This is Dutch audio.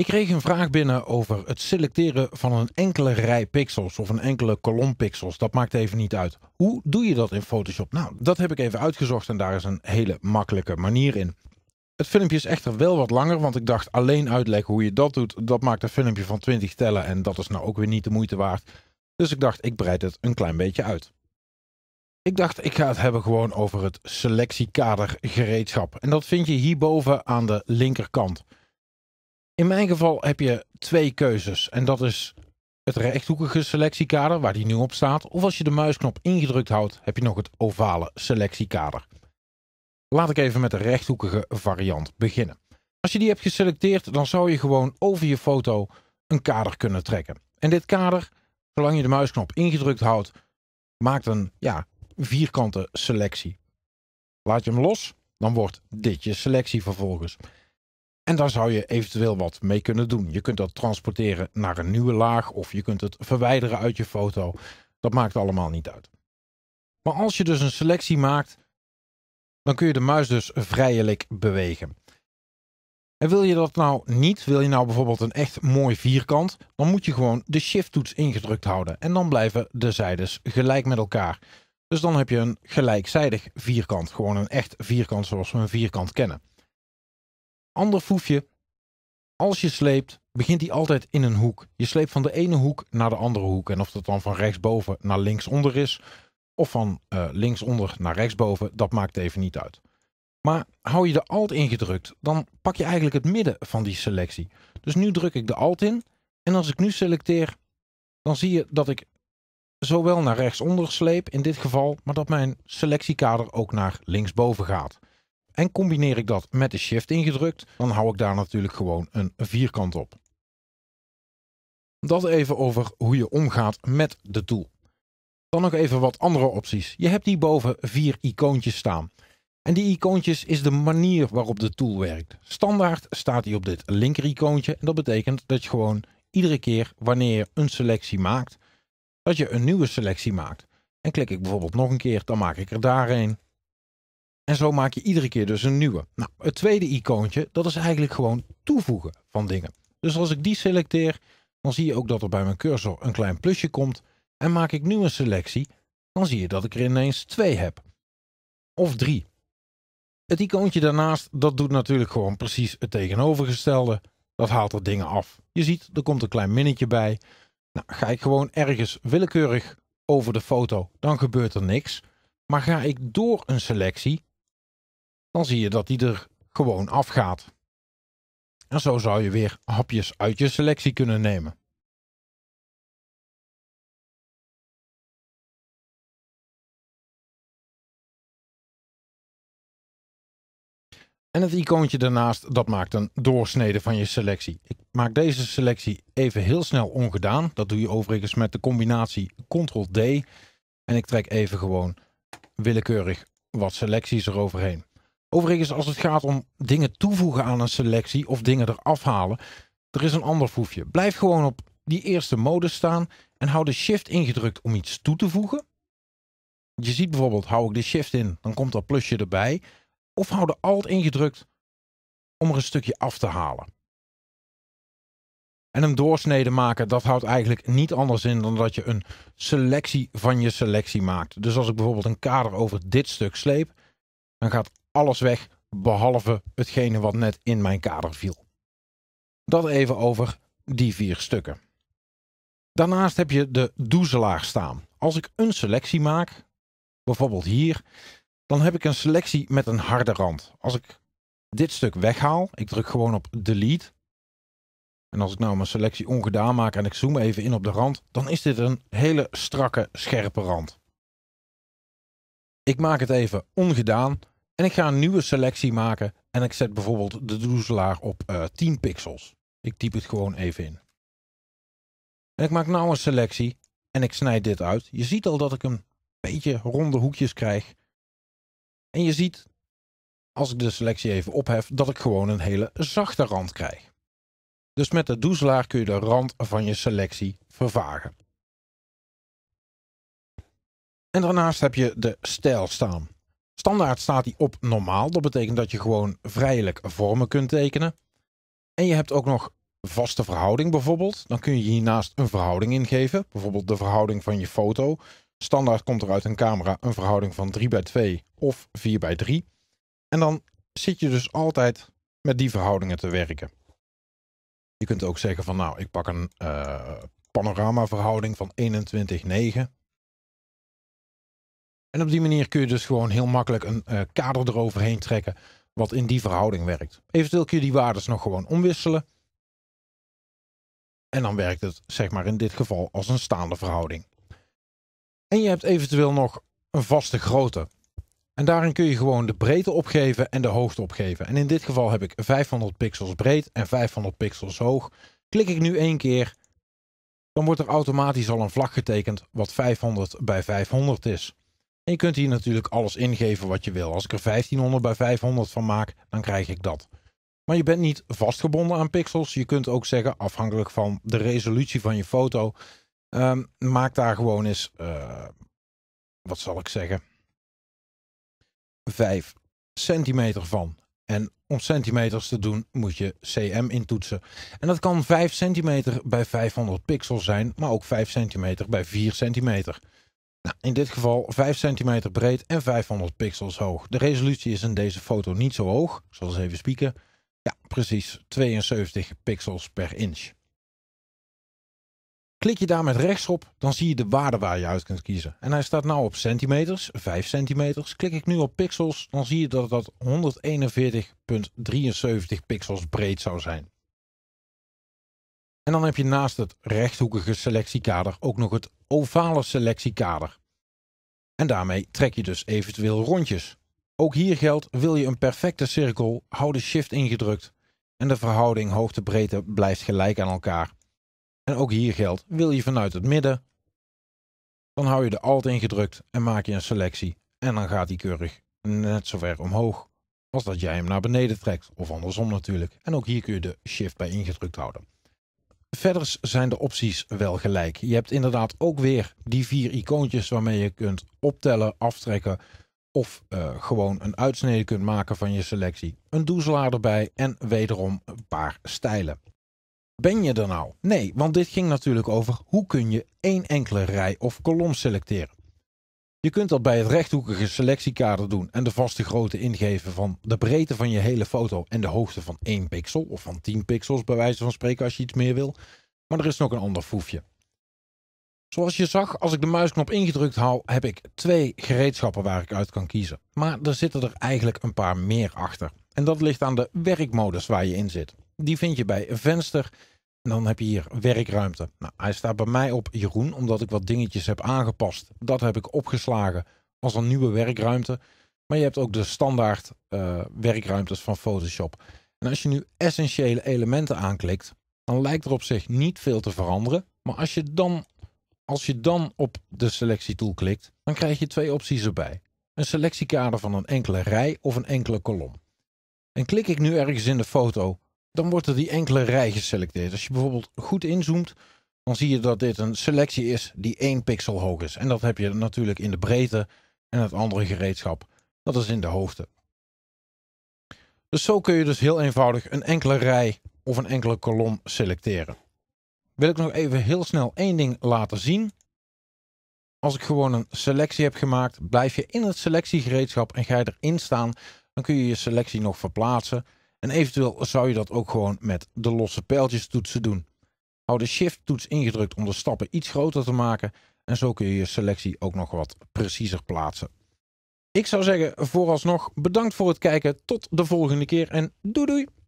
Ik kreeg een vraag binnen over het selecteren van een enkele rij pixels of een enkele kolom pixels. Dat maakt even niet uit. Hoe doe je dat in Photoshop? Nou, dat heb ik even uitgezocht en daar is een hele makkelijke manier in. Het filmpje is echter wel wat langer, want ik dacht alleen uitleggen hoe je dat doet. Dat maakt een filmpje van 20 tellen en dat is nou ook weer niet de moeite waard. Dus ik dacht, ik breid het een klein beetje uit. Ik dacht, ik ga het hebben gewoon over het selectiekader gereedschap. En dat vind je hierboven aan de linkerkant. In mijn geval heb je twee keuzes. En dat is het rechthoekige selectiekader, waar die nu op staat. Of als je de muisknop ingedrukt houdt, heb je nog het ovale selectiekader. Laat ik even met de rechthoekige variant beginnen. Als je die hebt geselecteerd, dan zou je gewoon over je foto een kader kunnen trekken. En dit kader, zolang je de muisknop ingedrukt houdt, maakt een ja, vierkante selectie. Laat je hem los, dan wordt dit je selectie vervolgens. En daar zou je eventueel wat mee kunnen doen. Je kunt dat transporteren naar een nieuwe laag of je kunt het verwijderen uit je foto. Dat maakt allemaal niet uit. Maar als je dus een selectie maakt, dan kun je de muis dus vrijelijk bewegen. En wil je dat nou niet, wil je nou bijvoorbeeld een echt mooi vierkant, dan moet je gewoon de shift-toets ingedrukt houden. En dan blijven de zijdes gelijk met elkaar. Dus dan heb je een gelijkzijdig vierkant, gewoon een echt vierkant zoals we een vierkant kennen ander foefje, als je sleept, begint hij altijd in een hoek. Je sleept van de ene hoek naar de andere hoek. En of dat dan van rechtsboven naar linksonder is, of van eh, linksonder naar rechtsboven, dat maakt even niet uit. Maar hou je de alt ingedrukt, dan pak je eigenlijk het midden van die selectie. Dus nu druk ik de alt in en als ik nu selecteer, dan zie je dat ik zowel naar rechtsonder sleep in dit geval, maar dat mijn selectiekader ook naar linksboven gaat. En combineer ik dat met de shift ingedrukt, dan hou ik daar natuurlijk gewoon een vierkant op. Dat even over hoe je omgaat met de tool. Dan nog even wat andere opties. Je hebt hierboven vier icoontjes staan. En die icoontjes is de manier waarop de tool werkt. Standaard staat die op dit linker icoontje. En dat betekent dat je gewoon iedere keer wanneer je een selectie maakt, dat je een nieuwe selectie maakt. En klik ik bijvoorbeeld nog een keer, dan maak ik er daar een. En zo maak je iedere keer dus een nieuwe. Nou, het tweede icoontje, dat is eigenlijk gewoon toevoegen van dingen. Dus als ik die selecteer, dan zie je ook dat er bij mijn cursor een klein plusje komt. En maak ik nu een selectie, dan zie je dat ik er ineens twee heb. Of drie. Het icoontje daarnaast, dat doet natuurlijk gewoon precies het tegenovergestelde. Dat haalt er dingen af. Je ziet, er komt een klein minnetje bij. Nou, ga ik gewoon ergens willekeurig over de foto, dan gebeurt er niks. Maar ga ik door een selectie, dan zie je dat die er gewoon afgaat. En zo zou je weer hapjes uit je selectie kunnen nemen. En het icoontje daarnaast, dat maakt een doorsnede van je selectie. Ik maak deze selectie even heel snel ongedaan. Dat doe je overigens met de combinatie Ctrl-D. En ik trek even gewoon willekeurig wat selecties eroverheen. Overigens, als het gaat om dingen toevoegen aan een selectie of dingen eraf halen, er is een ander foefje. Blijf gewoon op die eerste modus staan en hou de shift ingedrukt om iets toe te voegen. Je ziet bijvoorbeeld, hou ik de shift in, dan komt dat plusje erbij. Of hou de alt ingedrukt om er een stukje af te halen. En hem doorsneden maken, dat houdt eigenlijk niet anders in dan dat je een selectie van je selectie maakt. Dus als ik bijvoorbeeld een kader over dit stuk sleep, dan gaat alles weg, behalve hetgene wat net in mijn kader viel. Dat even over die vier stukken. Daarnaast heb je de doezelaar staan. Als ik een selectie maak, bijvoorbeeld hier, dan heb ik een selectie met een harde rand. Als ik dit stuk weghaal, ik druk gewoon op delete. En als ik nou mijn selectie ongedaan maak en ik zoom even in op de rand, dan is dit een hele strakke, scherpe rand. Ik maak het even ongedaan en ik ga een nieuwe selectie maken. En ik zet bijvoorbeeld de doezelaar op 10 eh, pixels. Ik typ het gewoon even in. En ik maak nou een selectie. En ik snijd dit uit. Je ziet al dat ik een beetje ronde hoekjes krijg. En je ziet, als ik de selectie even ophef, dat ik gewoon een hele zachte rand krijg. Dus met de doezelaar kun je de rand van je selectie vervagen. En daarnaast heb je de stijl staan. Standaard staat die op normaal. Dat betekent dat je gewoon vrijelijk vormen kunt tekenen. En je hebt ook nog vaste verhouding bijvoorbeeld. Dan kun je hiernaast een verhouding ingeven. Bijvoorbeeld de verhouding van je foto. Standaard komt er uit een camera een verhouding van 3 bij 2 of 4 bij 3. En dan zit je dus altijd met die verhoudingen te werken. Je kunt ook zeggen van nou, ik pak een uh, panoramaverhouding van 21,9. En op die manier kun je dus gewoon heel makkelijk een eh, kader eroverheen trekken wat in die verhouding werkt. Eventueel kun je die waardes nog gewoon omwisselen. En dan werkt het zeg maar in dit geval als een staande verhouding. En je hebt eventueel nog een vaste grootte. En daarin kun je gewoon de breedte opgeven en de hoogte opgeven. En in dit geval heb ik 500 pixels breed en 500 pixels hoog. Klik ik nu één keer, dan wordt er automatisch al een vlag getekend wat 500 bij 500 is. En je kunt hier natuurlijk alles ingeven wat je wil. Als ik er 1500 bij 500 van maak, dan krijg ik dat. Maar je bent niet vastgebonden aan pixels. Je kunt ook zeggen, afhankelijk van de resolutie van je foto, ehm, maak daar gewoon eens, eh, wat zal ik zeggen, 5 centimeter van. En om centimeters te doen moet je CM intoetsen. En dat kan 5 centimeter bij 500 pixels zijn, maar ook 5 centimeter bij 4 centimeter. Nou, in dit geval 5 cm breed en 500 pixels hoog. De resolutie is in deze foto niet zo hoog. Ik zal eens even spieken. Ja, precies 72 pixels per inch. Klik je daar met rechts op, dan zie je de waarde waar je uit kunt kiezen. En hij staat nu op centimeters, 5 centimeters. Klik ik nu op pixels, dan zie je dat dat 141,73 pixels breed zou zijn. En dan heb je naast het rechthoekige selectiekader ook nog het ovale selectiekader. En daarmee trek je dus eventueel rondjes. Ook hier geldt, wil je een perfecte cirkel, hou de shift ingedrukt. En de verhouding hoogte-breedte blijft gelijk aan elkaar. En ook hier geldt, wil je vanuit het midden, dan hou je de alt ingedrukt en maak je een selectie. En dan gaat die keurig net zo ver omhoog als dat jij hem naar beneden trekt. Of andersom natuurlijk. En ook hier kun je de shift bij ingedrukt houden. Verder zijn de opties wel gelijk. Je hebt inderdaad ook weer die vier icoontjes waarmee je kunt optellen, aftrekken of eh, gewoon een uitsnede kunt maken van je selectie. Een doezelaar erbij en wederom een paar stijlen. Ben je er nou? Nee, want dit ging natuurlijk over hoe kun je één enkele rij of kolom selecteren. Je kunt dat bij het rechthoekige selectiekader doen en de vaste grootte ingeven van de breedte van je hele foto en de hoogte van 1 pixel of van 10 pixels bij wijze van spreken als je iets meer wil. Maar er is nog een ander foefje. Zoals je zag, als ik de muisknop ingedrukt haal, heb ik twee gereedschappen waar ik uit kan kiezen. Maar er zitten er eigenlijk een paar meer achter. En dat ligt aan de werkmodus waar je in zit. Die vind je bij venster, en dan heb je hier werkruimte. Nou, hij staat bij mij op Jeroen, omdat ik wat dingetjes heb aangepast. Dat heb ik opgeslagen als een nieuwe werkruimte. Maar je hebt ook de standaard eh, werkruimtes van Photoshop. En als je nu essentiële elementen aanklikt, dan lijkt er op zich niet veel te veranderen. Maar als je dan, als je dan op de selectietool klikt, dan krijg je twee opties erbij. Een selectiekader van een enkele rij of een enkele kolom. En klik ik nu ergens in de foto dan wordt er die enkele rij geselecteerd. Als je bijvoorbeeld goed inzoomt, dan zie je dat dit een selectie is die één pixel hoog is. En dat heb je natuurlijk in de breedte en het andere gereedschap, dat is in de hoogte. Dus zo kun je dus heel eenvoudig een enkele rij of een enkele kolom selecteren. Wil ik nog even heel snel één ding laten zien. Als ik gewoon een selectie heb gemaakt, blijf je in het selectiegereedschap en ga je erin staan, dan kun je je selectie nog verplaatsen. En eventueel zou je dat ook gewoon met de losse pijltjes toetsen doen. Hou de shift toets ingedrukt om de stappen iets groter te maken en zo kun je je selectie ook nog wat preciezer plaatsen. Ik zou zeggen vooralsnog bedankt voor het kijken, tot de volgende keer en doei doei!